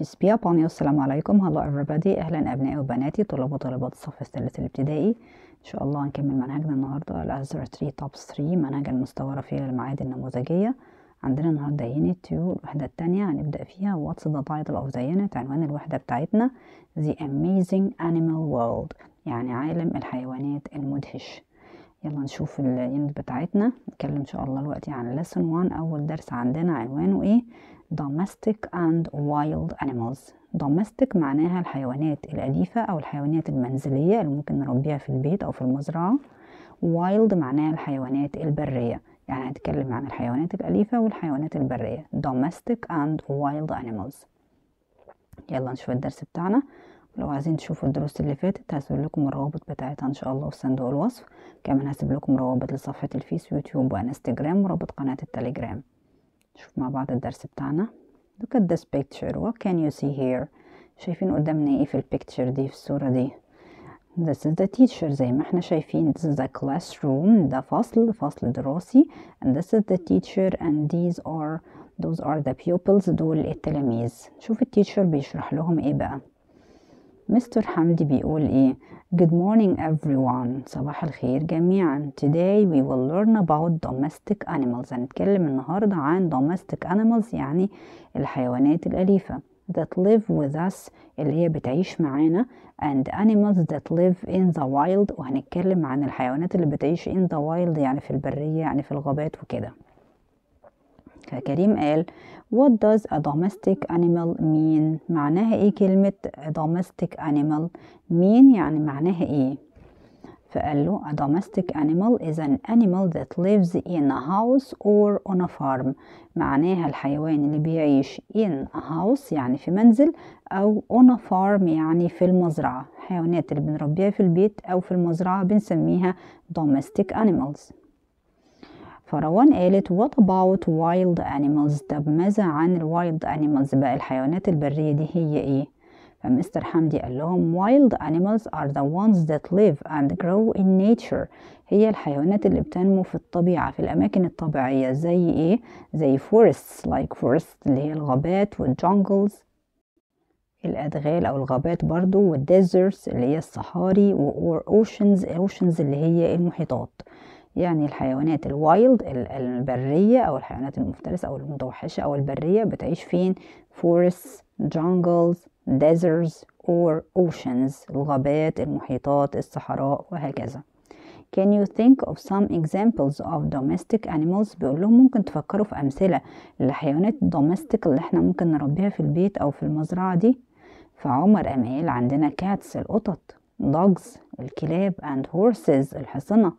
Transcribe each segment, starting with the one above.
بيس بي upon السلام عليكم هلا everybody اهلا ابنائي وبناتي طلاب وطالبات الصف الثالث الابتدائي ان شاء الله هنكمل منهجنا النهارده الازهر 3 توب 3 منهج المستوى الرفيع المعادن النموذجيه عندنا النهارده unit 2 الوحده الثانيه هنبدا فيها واتس ذا تايتل اوف ذا unit عنوان الوحده بتاعتنا the amazing animal world يعني عالم الحيوانات المدهش يلا نشوف اليونت بتاعتنا نتكلم ان شاء الله دلوقتي عن lesson 1 اول درس عندنا عنوانه ايه domestic and wild animals domestic معناها الحيوانات الأليفة أو الحيوانات المنزلية اللي ممكن نربيها في البيت أو في المزرعة wild معناها الحيوانات البرية يعني هنتكلم عن الحيوانات الأليفة والحيوانات البرية domestic and wild animals يلا نشوف الدرس بتاعنا لو عايزين تشوفوا الدروس اللي فاتت هسيب لكم الروابط بتاعتها ان شاء الله في صندوق الوصف كمان هسيب لكم روابط لصفحه الفيس يوتيوب وانستجرام ورابط قناه التليجرام نشوف مع بعض الدرس بتاعنا look at this picture what can you see here شايفين قدامنا ايه في البيكتشر دي في الصوره دي This is the teacher زي ما احنا شايفين This is the classroom ده فصل فصل دراسي and this is the teacher and these are those are the pupils دول التلاميذ شوف التيتشر بيشرح لهم ايه بقى مستر حمدي بيقول إيه Good morning everyone صباح الخير جميعا Today we will learn about domestic animals هنتكلم النهاردة عن domestic animals يعني الحيوانات الأليفة that live with us اللي هي بتعيش معانا and animals that live in the wild وهنتكلم عن الحيوانات اللي بتعيش in the wild يعني في البرية يعني في الغابات وكده فكريم قال What does a domestic animal mean؟ معناها ايه كلمة a domestic animal؟ mean يعني معناها ايه؟ فقال له a domestic animal is an animal that lives in a house or on a farm معناها الحيوان اللي بيعيش in a house يعني في منزل أو on a farm يعني في المزرعة الحيوانات اللي بنربيها في البيت أو في المزرعة بنسميها domestic animals فروان قالت what about wild animals طب ماذا عن الوايلد animals بقى الحيوانات البرية دي هي ايه فمستر حمدي قال لهم wild animals are the ones that live and grow in nature هي الحيوانات اللي بتنمو في الطبيعة في الأماكن الطبيعية زي ايه زي forests like forest اللي هي الغابات والجونجلز الأدغال أو الغابات برضو والديزرتس اللي هي الصحاري و أوشنز أوشنز اللي هي المحيطات يعني الحيوانات الوايلد البرية أو الحيوانات المفترسة أو المتوحشة أو البرية بتعيش فين forests jungles deserts or oceans الغابات المحيطات الصحراء وهكذا Can you think of some examples of domestic animals؟ بيقول لهم ممكن تفكروا في أمثلة الحيوانات domestic اللي احنا ممكن نربيها في البيت أو في المزرعة دي فعمر أمال عندنا كاتس القطط dogs الكلاب and horses الحصنة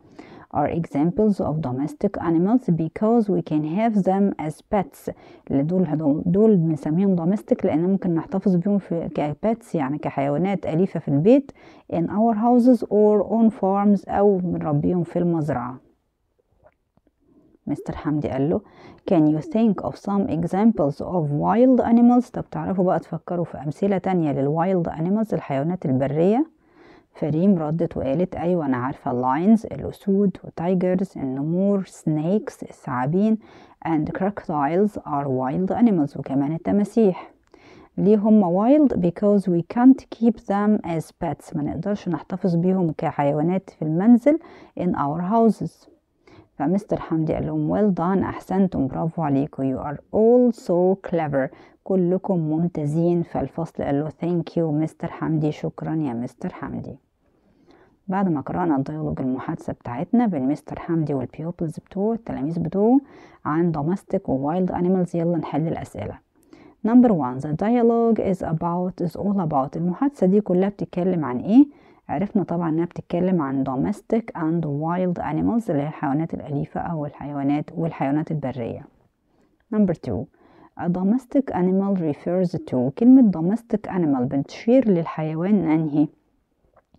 are examples of domestic animals because we can have them as pets اللي دول دول بنسميهم domestic لان ممكن نحتفظ بيهم في pets يعني كحيوانات أليفة في البيت in our houses or on farms أو بنربيهم في المزرعة مستر حمدي قال له can you think of some examples of wild animals طب تعرفوا بقى تفكروا في أمثلة تانية للwild animals الحيوانات البرية فريم ردت وقالت أيوة أنا عارفة اللاينز الأسود وتايجرز النمور سنيكس الثعابين and crocodiles are wild animals وكمان التماسيح ليه هم wild because we can't keep them as pets ما نقدرش نحتفظ بيهم كحيوانات في المنزل in our houses فمستر حمدي قال لهم well done أحسنتم برافو عليكم you are all so clever كلكم ممتازين الفصل قال له ثانك يو مستر حمدي شكرا يا مستر حمدي بعد ما قرأنا الديالوج المحادثة بتاعتنا بين مستر حمدي والبيوبلز بتوعه التلاميذ بتوعه عن دوماستيك و انيمالز يلا نحل الأسئلة نمبر 1 ذا dialogue از اباوت از اول اباوت المحادثة دي كلها بتتكلم عن ايه عرفنا طبعا انها بتتكلم عن domestic and wild animals اللي هي الحيوانات الأليفة أو الحيوانات والحيوانات البرية number 2 domestic animal refers to كلمة domestic animal بتشير للحيوان أنهي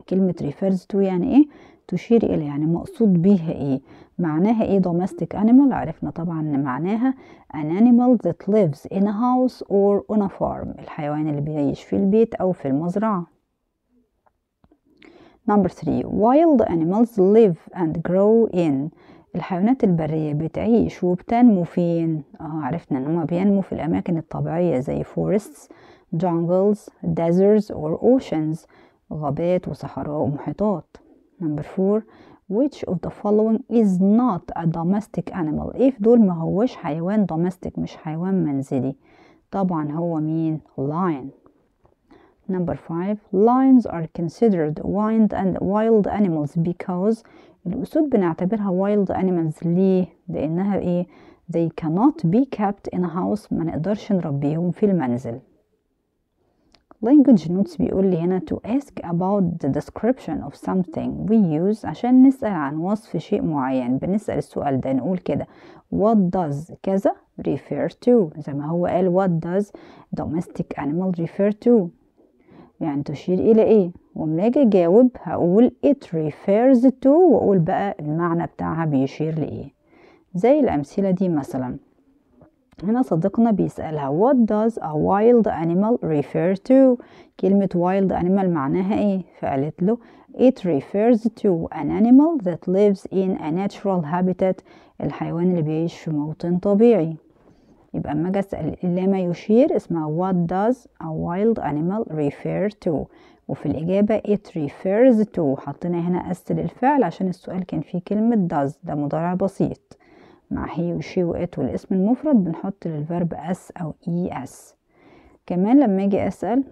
كلمة refers to يعني إيه تشير إلى يعني مقصود بيها إيه معناها إيه domestic animal عرفنا طبعا إن معناها an animal that lives in a house or on a farm الحيوان اللي بيعيش في البيت أو في المزرعة Number three, wild animals live and grow in الحيوانات البرية بتعيش وبتنمو فين؟ اه عرفنا انهم بينمو في الاماكن الطبيعية زي forests, jungles, deserts or oceans غابات وصحراء ومحيطات number four which of the following is not a domestic animal إيه في دول ما هوش حيوان domestic مش حيوان منزلي طبعا هو مين lion Number five, lions are considered wild and wild animals because الأسود بنعتبرها wild animals ليه؟ لأنها إيه؟ They cannot be kept in a house ما نقدرش نربيهم في المنزل. language notes بيقول لي هنا to ask about the description of something we use عشان نسأل عن وصف شيء معين بنسأل السؤال ده نقول كده what does كذا refer to زي ما هو قال what does domestic animal refer to يعني تشير إلى إيه وما أجي أجاوب هقول it refers to وأقول بقى المعنى بتاعها بيشير لإيه زي الأمثلة دي مثلا هنا صديقنا بيسألها what does a wild animal refer to كلمة wild animal معناها ايه فقالت له it refers to an animal that lives in a natural habitat الحيوان اللي بيعيش في موطن طبيعي يبقى اما اجي اسال ما يشير اسمها what does a wild animal refer to وفي الإجابة it refers to حطينا هنا أس للفعل عشان السؤال كان فيه كلمة does ده مضارع بسيط مع هي وشي وات والاسم المفرد بنحط للفرب أس أو إي أس كمان لما أجي أسأل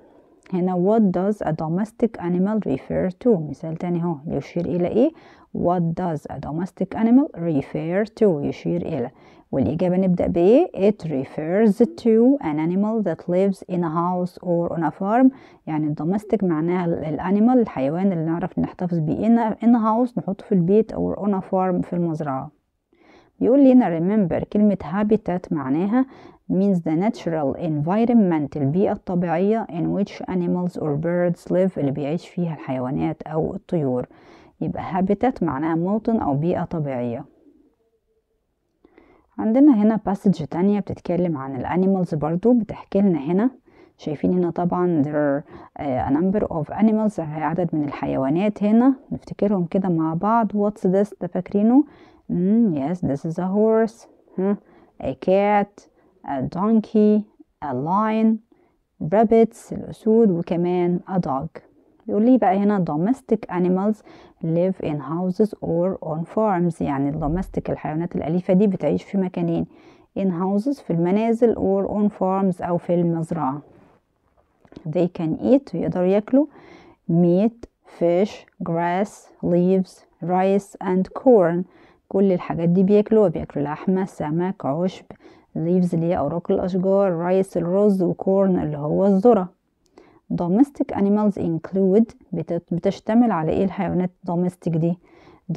هنا what does a domestic animal refer to مثال تاني اهو يشير إلى إيه what does a domestic animal refer to يشير إلى والإجابة نبدأ بإيه؟ It refers to an animal that lives in a house or on a farm يعني الدومستيك معناها الأنيمال الحيوان اللي نعرف نحتفظ بيه in a house نحطه في البيت أو on a farm في المزرعة بيقول لنا remember كلمة habitat معناها means the natural environment البيئة الطبيعية in which animals or birds live اللي بيعيش فيها الحيوانات أو الطيور يبقى habitat معناها موطن أو بيئة طبيعية عندنا هنا باسج تانية بتتكلم عن الانيمالز برضو بتحكي لنا هنا شايفين هنا طبعا there are a number of animals عدد من الحيوانات هنا نفتكرهم كده مع بعض what's this ده فاكرينه mm, yes this is a horse huh? Hmm، a cat a donkey a lion rabbits الأسود وكمان a dog يقول لي بقى هنا domestic animals live in houses or on farms يعني domestic الحيوانات الأليفة دي بتعيش في مكانين in houses في المنازل or on farms أو في المزرعة they can eat يقدروا ياكلوا meat fish grass leaves rice and corn كل الحاجات دي بياكلوا بياكلوا لحمة سمك عشب leaves اللي هي أوراق الأشجار rice الرز وcorn اللي هو الذرة domestic animals include بتشتمل على ايه الحيوانات domestic دي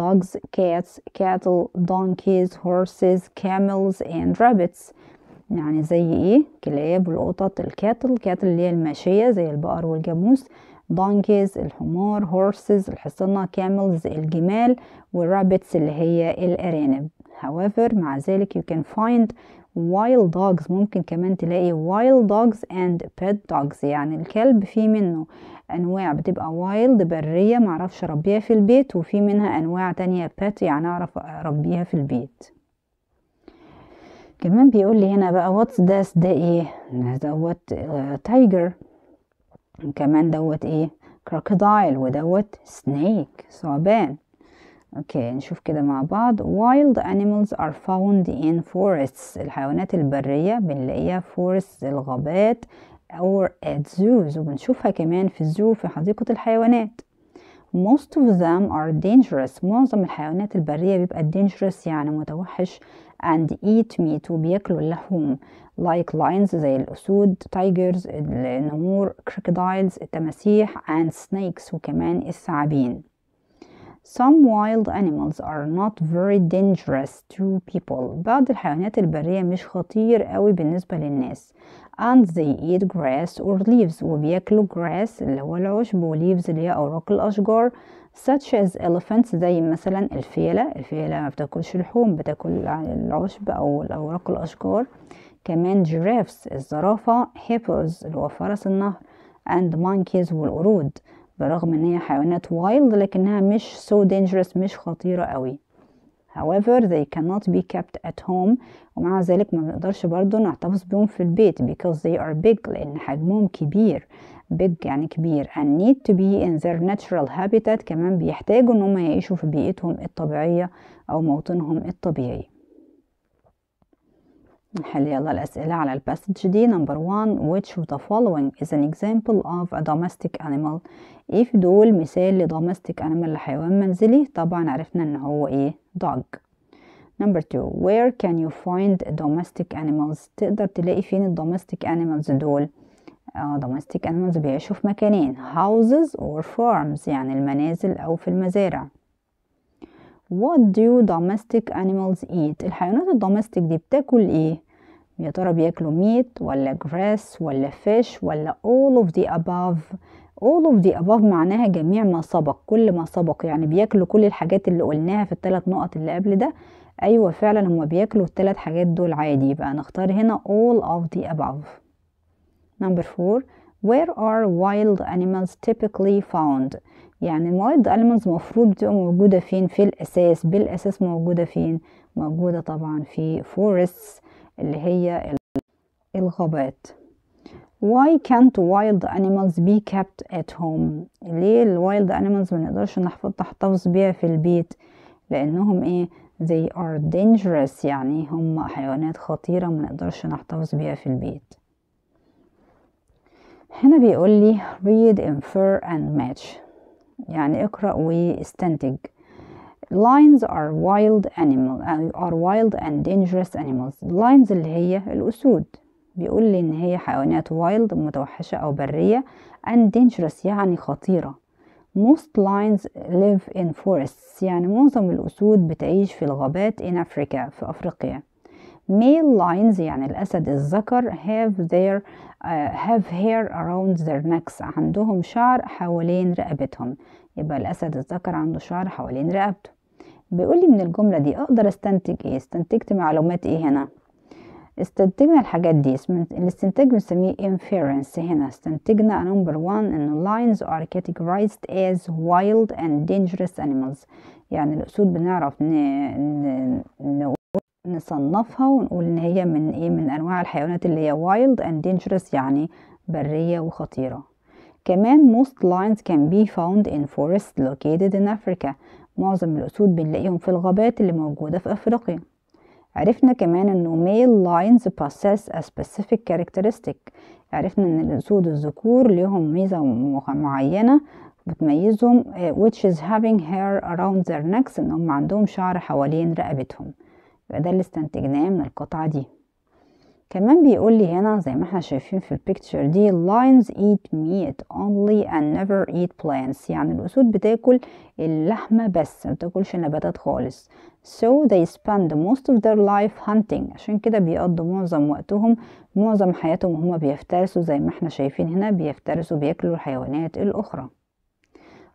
dogs cats cattle donkeys horses camels and rabbits يعني زي ايه كلاب والقطط الكاتل كاتل اللي هي الماشية زي البقر والجاموس donkeys الحمار horses الحصانة camels الجمال والرابتس اللي هي الأرانب however مع ذلك you can find wild dogs ممكن كمان تلاقي wild dogs and pet dogs يعني الكلب في منه انواع بتبقى wild برية معرفش اربيها في البيت وفي منها انواع تانية pet يعني اعرف اربيها في البيت كمان بيقول لي هنا بقى what's this ده ايه دوت تايجر وكمان دوت ايه كروكودايل ودوت سنيك ثعبان اوكي نشوف كده مع بعض wild animals are found in forests الحيوانات البرية بنلاقيها forests الغابات or at zoos وبنشوفها كمان في الزو في حديقة الحيوانات most of them are dangerous معظم الحيوانات البرية بيبقى dangerous يعني متوحش and eat meat وبياكلوا اللحوم like lions زي الأسود tigers النمور crocodiles التماسيح and snakes وكمان الثعابين Some wild animals are not very dangerous to people. بعض الحيوانات البرية مش خطير قوي بالنسبة للناس. And they eat grass or leaves. وبياكلوا grass اللي هو العشب و leaves اللي هي أوراق الأشجار. Such as elephants زي مثلا الفيلة. الفيلة ما بتاكلش لحوم بتاكل العشب أو الأوراق الأشجار. كمان giraffes الزرافة hippos اللي هو فرس النهر. And monkeys والقرود. برغم ان هي حيوانات وايلد لكنها مش so dangerous مش خطيرة قوي however they cannot be kept at home ومع ذلك ما بنقدرش برضو نحتفظ بيهم في البيت because they are big لأن حجمهم كبير big يعني كبير and need to be in their natural habitat كمان بيحتاجوا ان هم يعيشوا في بيئتهم الطبيعية أو موطنهم الطبيعي نحل يلا الأسئلة على الباسج دي نمبر 1 which of the following is an example of a domestic animal إيه في دول مثال لدومستيك animal لحيوان منزلي طبعا عرفنا ان هو ايه dog نمبر 2 where can you find domestic animals تقدر تلاقي فين الدومستيك animals دول آه domestic animals بيعيشوا في مكانين houses or farms يعني المنازل او في المزارع What do domestic animals eat؟ الحيوانات الدومستيك دي بتاكل ايه؟ يا ترى بياكلوا ميت ولا جراس ولا فيش ولا all of the above all of the above معناها جميع ما سبق كل ما سبق يعني بياكلوا كل الحاجات اللي قلناها في الثلاث نقط اللي قبل ده ايوه فعلا هما بياكلوا الثلاث حاجات دول عادي يبقى نختار هنا all of the above number four where are wild animals typically found يعني الوايلد animals مفروض تبقى موجودة فين في الأساس بالأساس موجودة فين موجودة طبعا في forests اللي هي الغابات Why can't wild animals be kept at home؟ ليه ال wild animals منقدرش نحتفظ بيها في البيت؟ لأنهم إيه؟ They are dangerous يعني هم حيوانات خطيرة منقدرش نحتفظ بيها في البيت هنا بيقول لي read, infer and match يعني اقرأ واستنتج lions are wild animals uh, are wild and dangerous animals lions اللي هي الأسود بيقول لي إن هي حيوانات wild متوحشة أو برية and dangerous يعني خطيرة most lions live in forests يعني معظم الأسود بتعيش في الغابات in Africa في أفريقيا male lions يعني الأسد الذكر have their uh, have hair around their necks عندهم شعر حوالين رقبتهم يبقى الأسد الذكر عنده شعر حوالين رقبته بيقول لي من الجملة دي أقدر أستنتج إيه استنتجت معلومات إيه هنا استنتجنا الحاجات دي الاستنتاج بنسميه inference هنا استنتجنا number one ان lions are categorized as wild and dangerous animals يعني الأسود بنعرف نصنفها ونقول ان هي من ايه من انواع الحيوانات اللي هي wild and dangerous يعني برية وخطيرة كمان most lions can be found in forests located in Africa معظم الأسود بنلاقيهم في الغابات اللي موجودة في أفريقيا عرفنا كمان انه male lions possess a specific characteristic عرفنا ان الاسود الذكور ليهم ميزة معينة بتميزهم آه، which is having hair around their necks ان عندهم شعر حوالين رقبتهم يبقى ده اللي استنتجناه من القطعة دي كمان بيقول لي هنا زي ما احنا شايفين في البيكتشر دي lions eat meat only and never eat plants يعني الأسود بتاكل اللحمة بس ما بتاكلش النباتات خالص so they spend most of their life hunting عشان كده بيقضوا معظم وقتهم معظم حياتهم هما بيفترسوا زي ما احنا شايفين هنا بيفترسوا بياكلوا الحيوانات الأخرى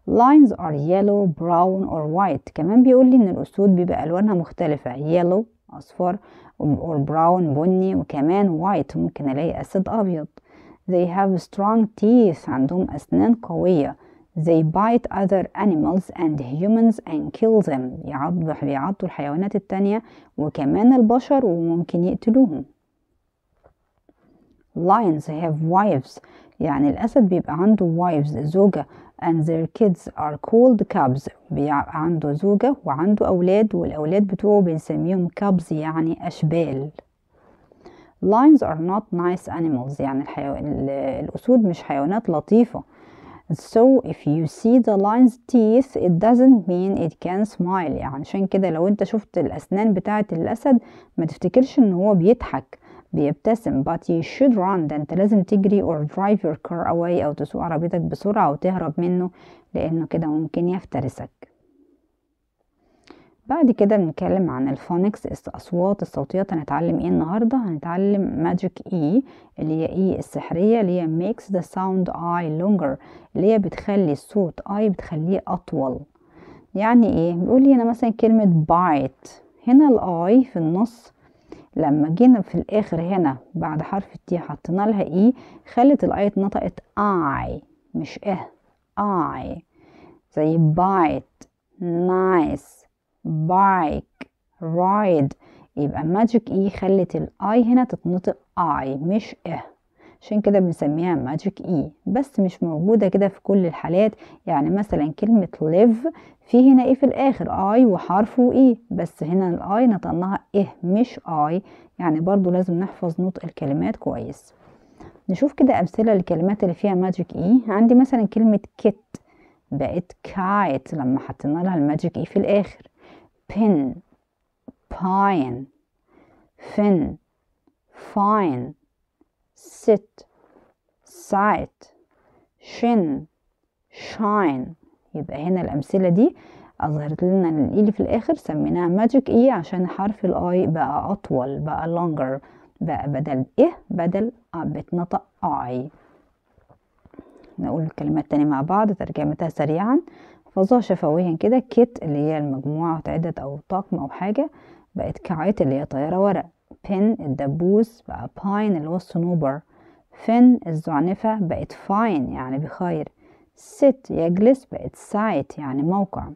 lions are yellow brown or white كمان بيقول لي ان الاسود بيبقى الوانها مختلفة yellow اصفر براون بني وكمان وايت ممكن الاقي اسد ابيض they have strong teeth عندهم اسنان قوية they bite other animals and humans and kill them يعضوا بيعضوا الحيوانات التانية وكمان البشر وممكن يقتلوهم lions have wives يعني الأسد بيبقى عنده wives زوجة and their kids are called cubs بيبقى عنده زوجة وعنده أولاد والأولاد بتوعه بنسميهم cubs يعني أشبال lions are not nice animals يعني الحيو... الأسود مش حيوانات لطيفة So if you see the lion's teeth it doesn't mean it can smile يعني عشان كده لو انت شفت الأسنان بتاعة الأسد ما تفتكرش ان هو بيضحك بيبتسم but you should run ده انت لازم تجري or drive your car away او تسوق عربيتك بسرعة او تهرب منه لانه كده ممكن يفترسك بعد كده بنتكلم عن الفونكس الاصوات الصوتيات هنتعلم ايه النهارده هنتعلم ماجيك اي e، اللي هي اي e السحريه اللي هي ميكس ذا ساوند اي لونجر اللي هي بتخلي الصوت اي بتخليه اطول يعني ايه بيقول لي انا مثلا كلمه بايت هنا الاي في النص لما جينا في الاخر هنا بعد حرف التي حطينا لها اي e، خلت الاي اتنطقت اي مش اه اي زي بايت نايس بايك رايد يبقى ماجيك اي e خلت الاي هنا تتنطق اي مش اه عشان كده بنسميها ماجيك اي e، بس مش موجودة كده في كل الحالات يعني مثلا كلمة ليف في هنا ايه في الاخر اي وحرفه ايه e. بس هنا الاي نطقناها ايه مش اي يعني برضو لازم نحفظ نطق الكلمات كويس نشوف كده امثلة للكلمات اللي فيها ماجيك اي عندي مثلا كلمة كيت بقت كايت لما حطينا لها الماجيك اي في الاخر بن باين فين فاين sit sight shin shine يبقى هنا الأمثلة دي أظهرت لنا الإي e في الآخر سميناها ماجيك إي e عشان حرف الآي بقى أطول بقى longer بقى بدل إيه بدل بتنطق آي نقول الكلمات تاني مع بعض ترجمتها سريعا حفظوها شفويا كده كيت اللي هي المجموعة بتاعت أو طاقم أو حاجة بقت كعيت اللي هي طيارة ورق بين الدبوس بقى باين اللي هو الصنوبر fin الزعنفة بقت فاين يعني بخير sit يجلس بقت سايت يعني موقع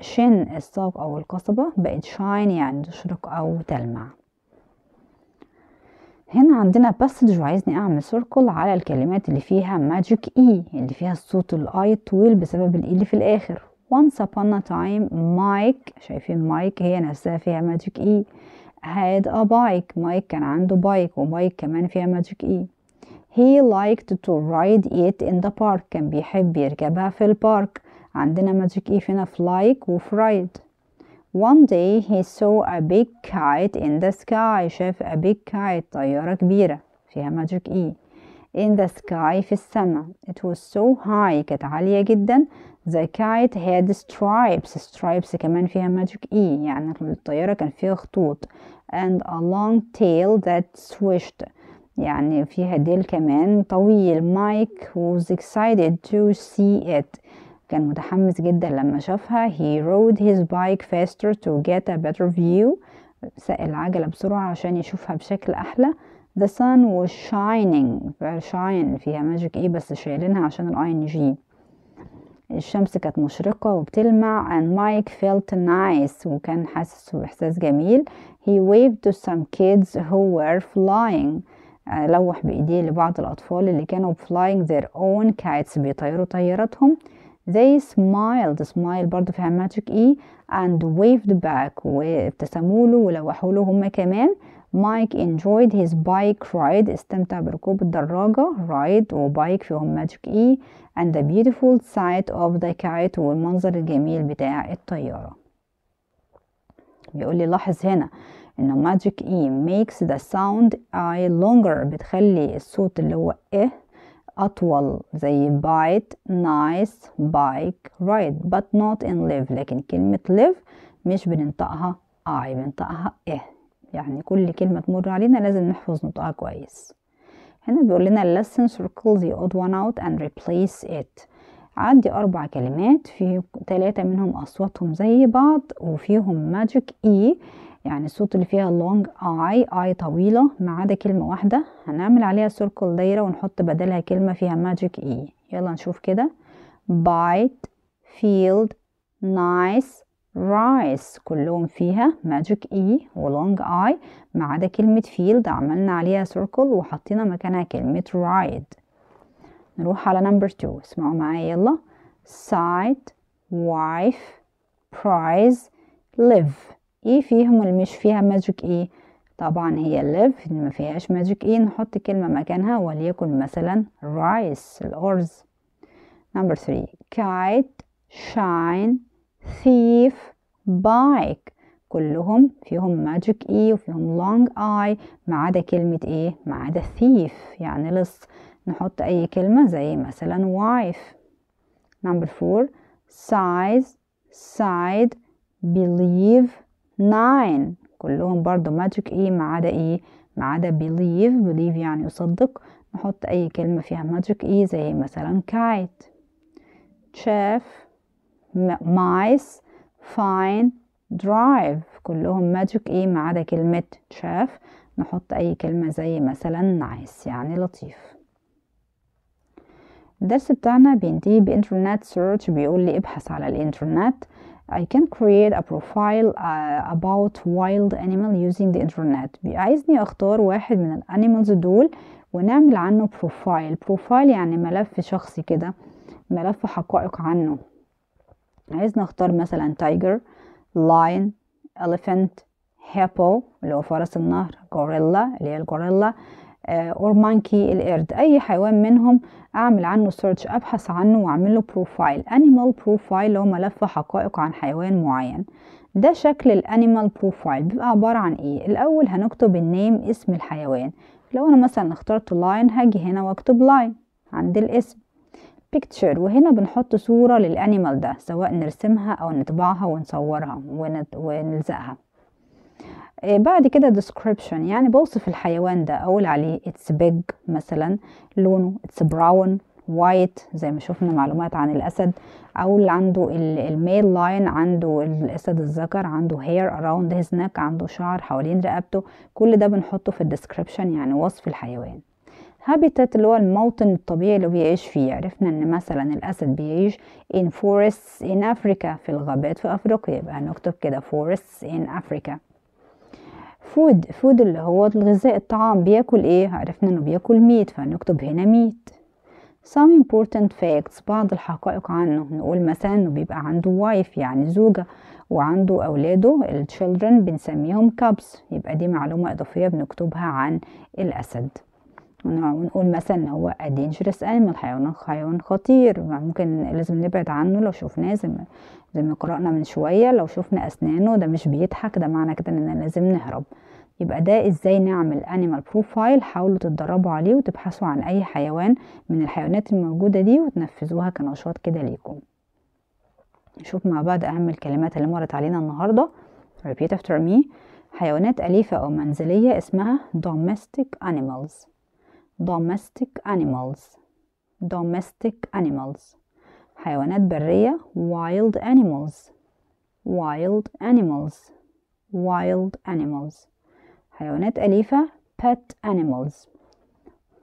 شن الساق أو القصبة بقت شاين يعني تشرق أو تلمع هنا عندنا باسج وعايزني اعمل سيركل على الكلمات اللي فيها ماجيك اي e، اللي فيها الصوت الاي الطويل بسبب الاي e اللي في الاخر once upon a time مايك شايفين مايك هي نفسها فيها ماجيك اي e. had a bike مايك كان عنده بايك وبايك كمان فيها ماجيك اي he liked to ride it in the park كان بيحب يركبها في البارك عندنا ماجيك اي هنا في like وفي ride one day he saw a big kite in the sky شاف a big kite طيارة كبيرة فيها ماجيك اي in the sky في السماء it was so high كانت عالية جدا the kite had stripes stripes كمان فيها magic e يعني الطيارة كان فيها خطوط and a long tail that swished يعني فيها ديل كمان طويل مايك was excited to see it كان متحمس جدا لما شافها he rode his bike faster to get a better view سأل العجلة بسرعة عشان يشوفها بشكل أحلى The sun was shining فعل shine فيها ماجيك ايه بس شايلينها عشان الاي ان جي الشمس كانت مشرقة وبتلمع and Mike felt nice وكان حاسس بإحساس جميل he waved to some kids who were flying لوح بإيديه لبعض الأطفال اللي كانوا flying their own kites بيطيروا طياراتهم they smiled smile برضو فيها magic e and waved back وابتسموا له ولوحوا له هما كمان Mike enjoyed his bike ride Stem استمتع the الدراجة ride or bike فيهم magic e and the beautiful sight of the kite والمنظر الجميل بتاع الطيارة بيقول لي لاحظ هنا the magic e makes the sound i longer بتخلي الصوت اللي هو إيه أطول زي bite nice bike ride but not in live لكن كلمة live مش بننطقها i بننطقها إيه يعني كل كلمة تمر علينا لازم نحفظ نطقها كويس هنا بيقول لنا lesson circle the odd one out and replace it عندي أربع كلمات في ثلاثة منهم أصواتهم زي بعض وفيهم magic e يعني الصوت اللي فيها long i اي طويلة ما عدا كلمة واحدة هنعمل عليها سيركل دايرة ونحط بدلها كلمة فيها magic e يلا نشوف كده bite field nice rice كلهم فيها magic e و long i ما عدا كلمة field عملنا عليها circle وحطينا مكانها كلمة ride نروح على number 2 اسمعوا معايا يلا side wife prize live ايه فيهم اللي مش فيها magic e طبعا هي live اللي ما فيهاش magic e نحط كلمة مكانها وليكن مثلا rice الأرز number 3 kite shine thief, بايك كلهم فيهم ماجيك اي e وفيهم لونج اي ما عدا كلمة ايه ما عدا ثيف يعني لص نحط اي كلمة زي مثلا وايف نمبر فور سايز سايد بليف ناين كلهم برضو ماجيك اي e، ما عدا ايه ما عدا بليف بليف يعني يصدق نحط اي كلمة فيها ماجيك اي زي مثلا كايت تشاف مايس فاين درايف كلهم ماجيك ايه e ما عدا كلمة شاف نحط اي كلمة زي مثلا نايس يعني لطيف الدرس بتاعنا بينتهي بانترنت سيرش بيقول لي ابحث على الانترنت I can create a profile uh, about wild animal using the internet عايزني اختار واحد من الانيمالز دول ونعمل عنه بروفايل بروفايل يعني ملف شخصي كده ملف حقائق عنه عايز نختار مثلا تايجر لاين elephant هيبو اللي هو فرس النهر غوريلا اللي هي الغوريلا اور مانكي القرد اي حيوان منهم اعمل عنه سيرش ابحث عنه واعمل له بروفايل انيمال بروفايل اللي هو ملف حقائق عن حيوان معين ده شكل الانيمال بروفايل بيبقى عباره عن ايه الاول هنكتب النيم اسم الحيوان لو انا مثلا اخترت لاين هاجي هنا واكتب لاين عند الاسم picture وهنا بنحط صورة للانيمال ده سواء نرسمها او نطبعها ونصورها ونت... ونلزقها آه، بعد كده description يعني بوصف الحيوان ده اقول عليه it's big مثلا لونه it's brown white زي ما شفنا معلومات عن الاسد او اللي عنده الميل لاين عنده الاسد الذكر عنده hair around his neck عنده شعر حوالين رقبته كل ده بنحطه في الديسكريبشن يعني وصف الحيوان هابيتات اللي هو الموطن الطبيعي اللي بيعيش فيه عرفنا ان مثلا الاسد بيعيش in forests in Africa في الغابات في افريقيا يبقى هنكتب كده forests in Africa فود فود اللي هو الغذاء الطعام بياكل ايه عرفنا انه بياكل ميت فنكتب هنا ميت some important facts بعض الحقائق عنه نقول مثلا انه بيبقى عنده وايف يعني زوجة وعنده اولاده الchildren بنسميهم cubs يبقى دي معلومة اضافية بنكتبها عن الاسد ونقول مثلا هو دينجرس انيمال حيوان حيوان خطير ممكن لازم نبعد عنه لو شفناه زي ما زي ما قرأنا من شوية لو شفنا أسنانه ده مش بيضحك ده معنى كده إننا لازم نهرب يبقى ده ازاي نعمل انيمال بروفايل حاولوا تتدربوا عليه وتبحثوا عن اي حيوان من الحيوانات الموجودة دي وتنفذوها كنشاط كده ليكم نشوف مع بعض اهم الكلمات اللي مرت علينا النهاردة repeat after me حيوانات أليفة أو منزلية اسمها domestic animals domestic animals domestic animals حيوانات برية wild animals wild animals wild animals حيوانات أليفة pet animals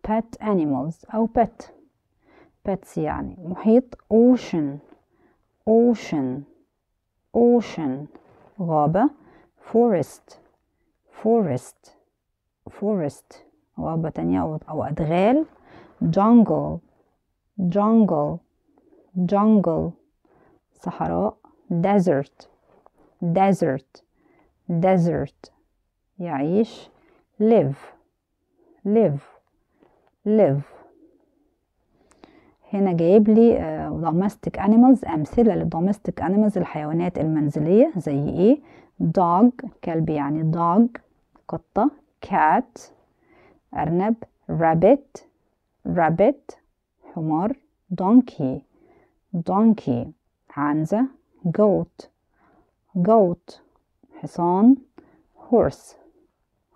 pet animals أو pet pets يعني محيط ocean ocean ocean غابة forest forest forest وهبة تانية أو أدغال jungle jungle jungle صحراء desert desert desert يعيش live live live هنا جايب لي domestic animals أمثلة للdomestic animals الحيوانات المنزلية زي ايه dog كلب يعني dog قطة cat أرنب rabbit rabbit حمار donkey donkey عنزة goat goat حصان horse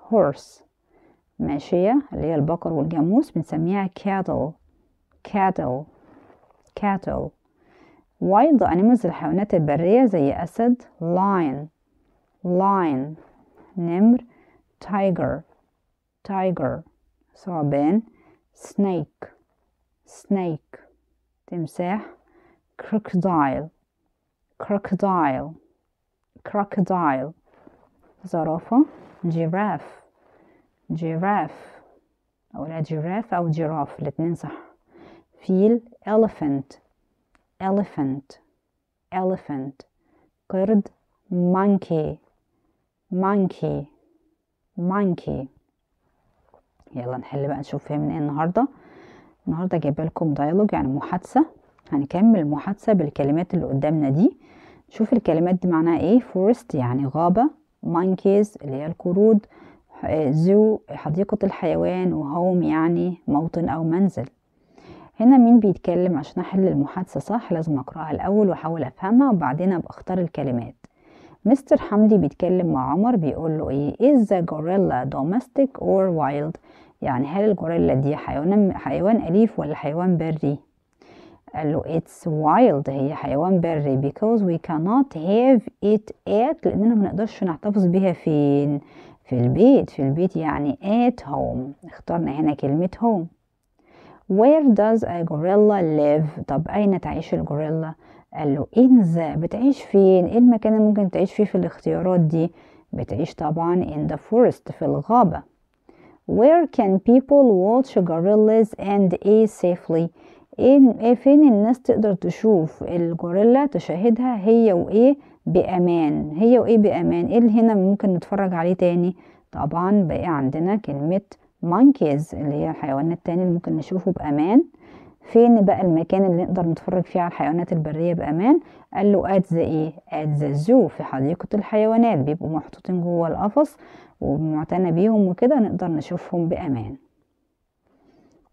horse ماشية اللي هي البقر والجاموس بنسميها cattle cattle cattle wild animals الحيوانات البرية زي أسد lion lion نمر tiger tiger ثعبان snake snake تمساح crocodile crocodile crocodile زرافة giraffe giraffe أو لا جراف أو جراف الاتنين صح فيل elephant elephant elephant قرد monkey monkey monkey يلا نحل بقى نشوف فيها من ايه النهارده النهارده جايبه لكم دايلوج يعني محادثه هنكمل المحادثه بالكلمات اللي قدامنا دي نشوف الكلمات دي معناها ايه فورست يعني غابه مانكيز اللي هي القرود زو حديقه الحيوان وهوم يعني موطن او منزل هنا مين بيتكلم عشان احل المحادثه صح لازم اقراها الاول واحاول افهمها وبعدين ابقى اختار الكلمات مستر حمدي بيتكلم مع عمر بيقول له ايه is the gorilla domestic or wild يعني هل الغوريلا دي حيوان حيوان أليف ولا حيوان بري قال له it's wild هي حيوان بري because we cannot have it at لأننا ما نقدرش نحتفظ بيها فين في البيت في البيت يعني at home اخترنا هنا كلمة home where does a gorilla live طب أين تعيش الغوريلا قال له إنزا إيه بتعيش فين ايه المكان اللي ممكن تعيش فيه في الاختيارات دي بتعيش طبعا in the forest في الغابة where can people watch gorillas and a safely إيه فين الناس تقدر تشوف الغوريلا تشاهدها هي وايه بأمان هي وايه بأمان ايه اللي هنا ممكن نتفرج عليه تاني طبعا بقى عندنا كلمة monkeys اللي هي الحيوان التاني اللي ممكن نشوفه بأمان فين بقى المكان اللي نقدر نتفرج فيه على الحيوانات البرية بأمان قال له ات ذا ايه ات ذا زو في حديقة الحيوانات بيبقوا محطوطين جوه القفص ومعتنى بيهم وكده نقدر نشوفهم بأمان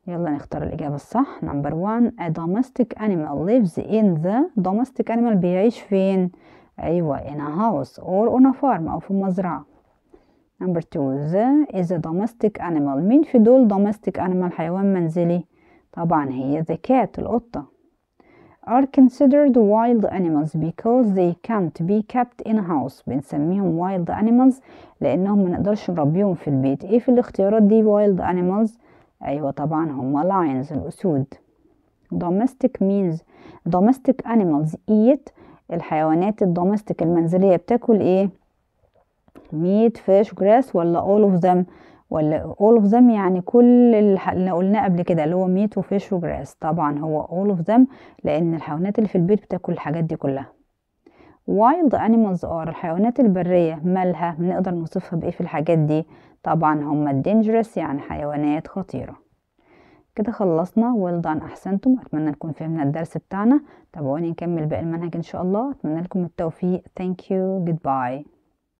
يلا نختار الإجابة الصح نمبر 1 ا domestic animal lives in the domestic animal بيعيش فين أيوة in a house or on a farm أو في مزرعة نمبر 2 the is a domestic animal مين في دول domestic animal حيوان منزلي طبعا هي ذكاة القطة are considered wild animals because they can't be kept in house بنسميهم wild animals لانهم ما نقدرش نربيهم في البيت ايه في الاختيارات دي wild animals ايوه طبعا هم lions الاسود domestic means domestic animals eat الحيوانات الدومستيك المنزلية بتاكل ايه meat fish grass ولا all of them ولا all of them يعني كل اللي قلناه قبل كده اللي هو ميت وفيش وجراس طبعا هو all of them لأن الحيوانات اللي في البيت بتاكل الحاجات دي كلها wild animals are الحيوانات البرية مالها بنقدر نوصفها بإيه في الحاجات دي طبعا هما dangerous يعني حيوانات خطيرة كده خلصنا well done أحسنتم أتمنى نكون فهمنا الدرس بتاعنا تابعوني نكمل باقي المنهج إن شاء الله أتمنى لكم التوفيق thank you goodbye